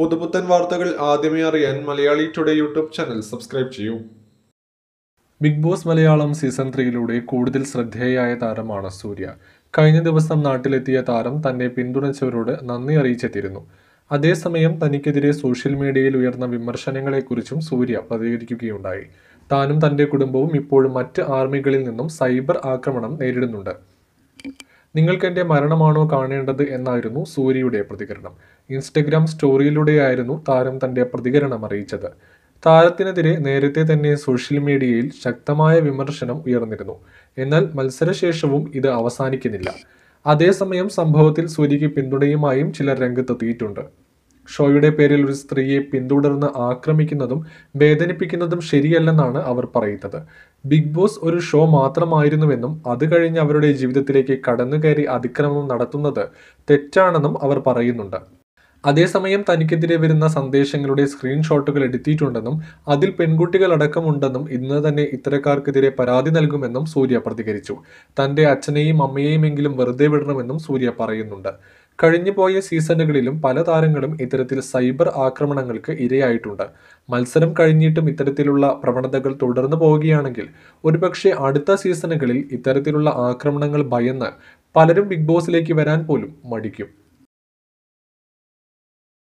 പുതുപുത്തൻ വാർത്തകൾ ആദ്യമേ അറിയാൻ Malayali today YouTube channel subscribe ചെയ്യൂ ബിഗ് ബോസ് മലയാളം സീസൺ ത്രീയിലൂടെ കൂടുതൽ ശ്രദ്ധേയായ താരമാണ് സൂര്യ കഴിഞ്ഞ ദിവസം നാട്ടിലെത്തിയ താരം തന്നെ പിന്തുണച്ചവരോട് നന്ദി അറിയിച്ചെത്തിയിരുന്നു അതേസമയം തനിക്കെതിരെ സോഷ്യൽ മീഡിയയിൽ ഉയർന്ന വിമർശനങ്ങളെക്കുറിച്ചും സൂര്യ പ്രതികരിക്കുകയുണ്ടായി താനും തൻ്റെ കുടുംബവും ഇപ്പോഴും മറ്റ് ആർമികളിൽ നിന്നും സൈബർ ആക്രമണം നേരിടുന്നുണ്ട് നിങ്ങൾക്ക് എൻ്റെ മരണമാണോ കാണേണ്ടത് എന്നായിരുന്നു സൂര്യയുടെ പ്രതികരണം ഇൻസ്റ്റഗ്രാം സ്റ്റോറിയിലൂടെയായിരുന്നു താരം തൻ്റെ പ്രതികരണം അറിയിച്ചത് താരത്തിനെതിരെ നേരത്തെ തന്നെ സോഷ്യൽ മീഡിയയിൽ ശക്തമായ വിമർശനം ഉയർന്നിരുന്നു എന്നാൽ മത്സരശേഷവും ഇത് അവസാനിക്കുന്നില്ല അതേസമയം സംഭവത്തിൽ സൂര്യയ്ക്ക് പിന്തുണയുമായും ചിലർ രംഗത്തെത്തിയിട്ടുണ്ട് ഷോയുടെ പേരിൽ ഒരു സ്ത്രീയെ പിന്തുടർന്ന് ആക്രമിക്കുന്നതും വേദനിപ്പിക്കുന്നതും ശരിയല്ലെന്നാണ് അവർ പറയുന്നത് ബിഗ് ബോസ് ഒരു ഷോ മാത്രമായിരുന്നുവെന്നും അത് കഴിഞ്ഞ് അവരുടെ ജീവിതത്തിലേക്ക് കയറി അതിക്രമം നടത്തുന്നത് തെറ്റാണെന്നും അവർ പറയുന്നുണ്ട് അതേസമയം തനിക്കെതിരെ വരുന്ന സന്ദേശങ്ങളുടെ സ്ക്രീൻഷോട്ടുകൾ എടുത്തിട്ടുണ്ടെന്നും അതിൽ പെൺകുട്ടികളടക്കമുണ്ടെന്നും ഇന്ന് തന്നെ ഇത്തരക്കാർക്കെതിരെ പരാതി നൽകുമെന്നും സൂര്യ പ്രതികരിച്ചു തൻ്റെ അച്ഛനെയും അമ്മയെയുമെങ്കിലും വെറുതെ വിടണമെന്നും സൂര്യ പറയുന്നുണ്ട് പോയ സീസണുകളിലും പല താരങ്ങളും ഇത്തരത്തിൽ സൈബർ ആക്രമണങ്ങൾക്ക് ഇരയായിട്ടുണ്ട് മത്സരം കഴിഞ്ഞിട്ടും ഇത്തരത്തിലുള്ള പ്രവണതകൾ തുടർന്നു പോവുകയാണെങ്കിൽ ഒരുപക്ഷെ അടുത്ത സീസണുകളിൽ ഇത്തരത്തിലുള്ള ആക്രമണങ്ങൾ ഭയന്ന് പലരും ബിഗ് ബോസിലേക്ക് വരാൻ പോലും മടിക്കും